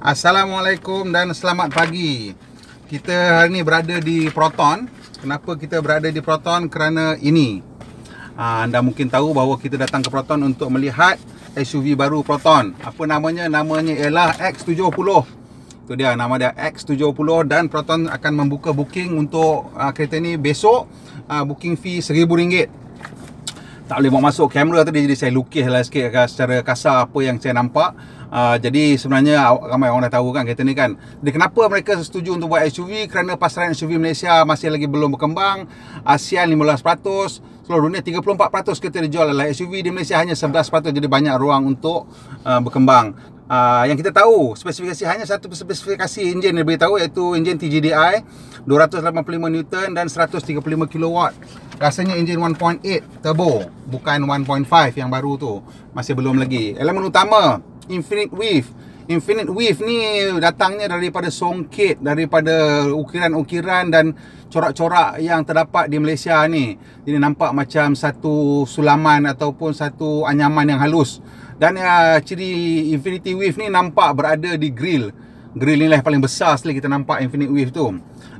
Assalamualaikum dan selamat pagi Kita hari ni berada di Proton Kenapa kita berada di Proton? Kerana ini ah, Anda mungkin tahu bahawa kita datang ke Proton untuk melihat SUV baru Proton Apa namanya? Namanya ialah X70 Itu dia, nama dia X70 Dan Proton akan membuka booking untuk ah, kereta ni besok ah, Booking fee rm ringgit. tak boleh bawa masuk kamera tadi jadi saya lukis lah sikit secara kasar apa yang saya nampak Uh, jadi sebenarnya ramai orang dah tahu kan kereta ni kan. Jadi kenapa mereka setuju untuk buat SUV? Kerana pasaran SUV Malaysia masih lagi belum berkembang. ASEAN 15%, seluruh dunia 34% kereta dijual adalah SUV di Malaysia hanya 11%. Jadi banyak ruang untuk uh, berkembang. Uh, yang kita tahu spesifikasi hanya satu spesifikasi enjin yang diberitahu iaitu enjin TGDI 285 Newton dan 135 kW. Rasanya enjin 1.8 turbo bukan 1.5 yang baru tu. Masih belum lagi. Elemen utama Infinite Wave, Infinite Wave ni datangnya daripada songket daripada ukiran-ukiran dan corak-corak yang terdapat di Malaysia ni. Ini nampak macam satu sulaman ataupun satu anyaman yang halus. Dan uh, ciri Infinity Wave ni nampak berada di grill. Grill ni lah paling besar sekali kita nampak Infinite Wave tu.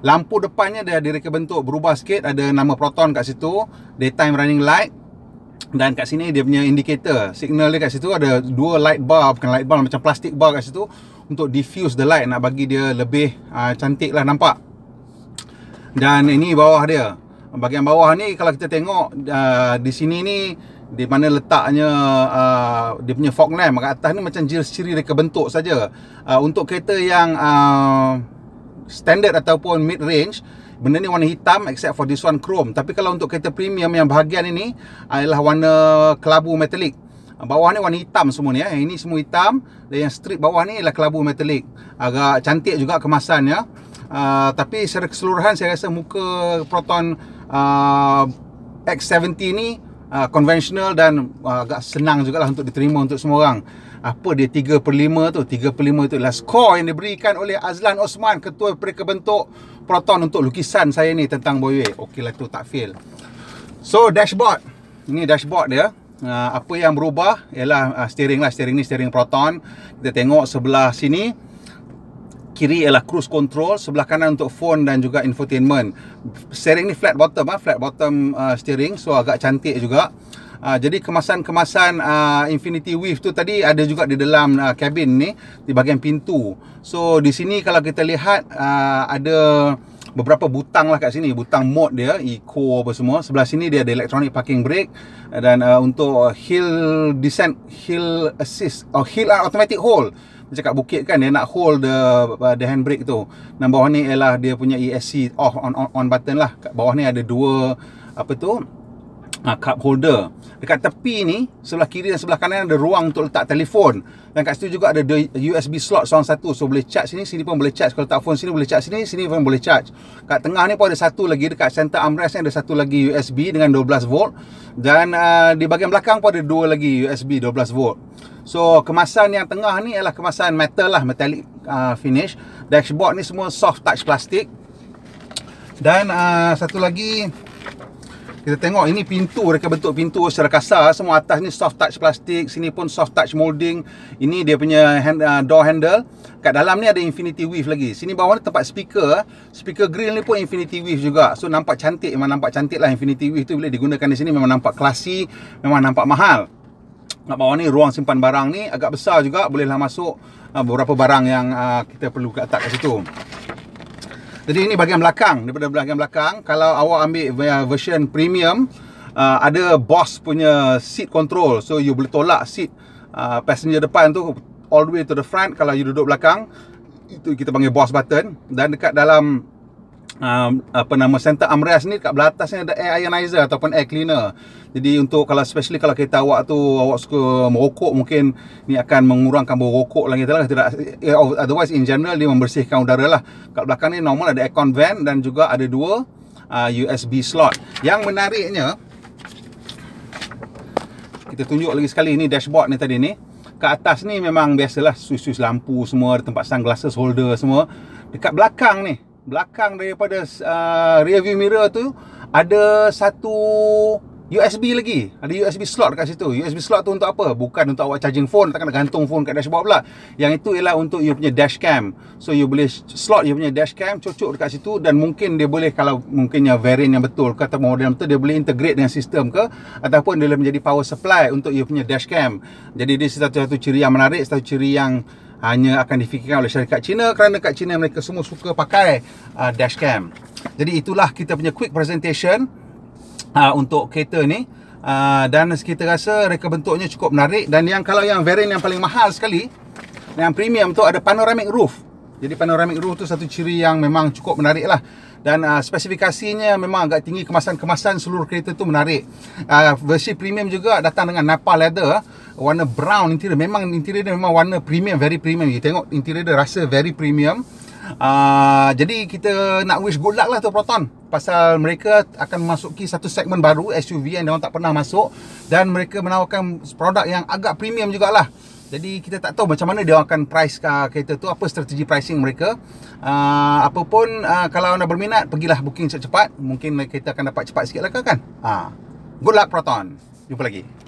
Lampu depannya dia direka bentuk berubah sikit. Ada nama proton kat situ. Daytime running light dan kat sini dia punya indicator signal dia kat situ ada dua light bar bukan light bar macam plastik bar kat situ untuk diffuse the light nak bagi dia lebih uh, cantik lah nampak dan ini bawah dia bahagian bawah ni kalau kita tengok uh, di sini ni di mana letaknya uh, dia punya fog lamp kat atas ni macam ciri-ciri reka bentuk saja uh, untuk kereta yang uh, standard ataupun mid range benda ni warna hitam except for this one chrome tapi kalau untuk kereta premium yang bahagian ini adalah warna kelabu metalik. bawah ni warna hitam semua ni eh. ini semua hitam dan yang strip bawah ni adalah kelabu metalik. agak cantik juga kemasannya. uh, ah, tapi secara keseluruhan saya rasa muka Proton uh, ah, X70 ni uh, dan uh, agak senang jugalah untuk diterima untuk semua orang apa dia 3 per 5 tu 3 per 5 itu adalah skor yang diberikan oleh Azlan Osman ketua pereka bentuk Proton untuk lukisan saya ni tentang Boyway ok lah tu tak fail so dashboard ni dashboard dia ah, apa yang berubah ialah uh, steering lah steering ni steering proton kita tengok sebelah sini kiri ialah cruise control, sebelah kanan untuk phone dan juga infotainment. Steering ni flat bottom ah, flat bottom uh, steering so agak cantik juga. Uh, jadi kemasan-kemasan uh, Infinity Wave tu tadi ada juga di dalam uh, cabin ni di bahagian pintu. So di sini kalau kita lihat uh, ada beberapa butang lah kat sini, butang mode dia, eco apa semua. Sebelah sini dia ada electronic parking brake dan uh, untuk hill descent, hill assist, oh hill automatic hold dia cakap bukit kan dia nak hold the uh, the handbrake tu. Dan bawah ni ialah dia punya ESC off on on, on button lah. Kat bawah ni ada dua apa tu? Uh, cup holder. Dekat tepi ni sebelah kiri dan sebelah kanan ada ruang untuk letak telefon. Dan kat situ juga ada the USB slot seorang satu. So boleh charge sini, sini pun boleh charge. Kalau letak phone sini boleh charge sini, sini pun boleh charge. Kat tengah ni pun ada satu lagi dekat center armrest ni ada satu lagi USB dengan 12 volt. Dan uh, di bahagian belakang pun ada dua lagi USB 12 volt. So kemasan yang tengah ni ialah kemasan metal lah Metallic uh, finish Dashboard ni semua soft touch plastik Dan uh, satu lagi Kita tengok ini pintu Mereka bentuk pintu secara kasar Semua atas ni soft touch plastik Sini pun soft touch molding Ini dia punya hand, uh, door handle Kat dalam ni ada infinity weave lagi Sini bawah ni tempat speaker Speaker grill ni pun infinity weave juga So nampak cantik Memang nampak cantik lah infinity weave tu Bila digunakan di sini memang nampak classy Memang nampak mahal nak bawah ni ruang simpan barang ni agak besar juga bolehlah masuk uh, beberapa barang yang uh, kita perlu letak kat situ jadi ini bahagian belakang daripada bahagian belakang kalau awak ambil uh, version premium uh, ada boss punya seat control so you boleh tolak seat uh, passenger depan tu all the way to the front kalau you duduk belakang itu kita panggil boss button dan dekat dalam um, apa nama center armrest ni kat belatas ni ada air ionizer ataupun air cleaner jadi untuk kalau especially kalau kereta awak tu awak suka merokok mungkin ni akan mengurangkan bau rokok lagi telah tidak eh, oh, otherwise in general dia membersihkan udara lah kat belakang ni normal ada aircon vent dan juga ada dua uh, USB slot yang menariknya kita tunjuk lagi sekali ni dashboard ni tadi ni ke atas ni memang biasalah suis-suis lampu semua ada tempat sunglasses holder semua dekat belakang ni belakang daripada uh, rear view mirror tu ada satu USB lagi. Ada USB slot dekat situ. USB slot tu untuk apa? Bukan untuk awak charging phone, takkan nak gantung phone kat dashboard pula. Yang itu ialah untuk you punya dash cam. So you boleh slot you punya dash cam cocok dekat situ dan mungkin dia boleh kalau mungkin yang variant yang betul kata model yang betul dia boleh integrate dengan sistem ke ataupun dia boleh menjadi power supply untuk you punya dash cam. Jadi dia satu-satu ciri yang menarik, satu ciri yang hanya akan difikirkan oleh syarikat China kerana kat China mereka semua suka pakai uh, dashcam. Jadi itulah kita punya quick presentation uh, untuk kereta ni uh, dan kita rasa reka bentuknya cukup menarik dan yang kalau yang variant yang paling mahal sekali yang premium tu ada panoramic roof. Jadi panoramic roof tu satu ciri yang memang cukup menarik lah dan uh, spesifikasinya memang agak tinggi kemasan-kemasan seluruh kereta tu menarik uh, versi premium juga datang dengan Napa leather ah. warna brown interior memang interior dia memang warna premium very premium you tengok interior dia rasa very premium uh, jadi kita nak wish good luck lah tu Proton pasal mereka akan memasuki satu segmen baru SUV yang mereka tak pernah masuk dan mereka menawarkan produk yang agak premium jugalah jadi kita tak tahu macam mana dia akan price ah, kereta tu apa strategi pricing mereka uh, ah, apapun uh, ah, kalau anda berminat pergilah booking cepat-cepat mungkin kereta akan dapat cepat sikit lah kan uh, good luck Proton jumpa lagi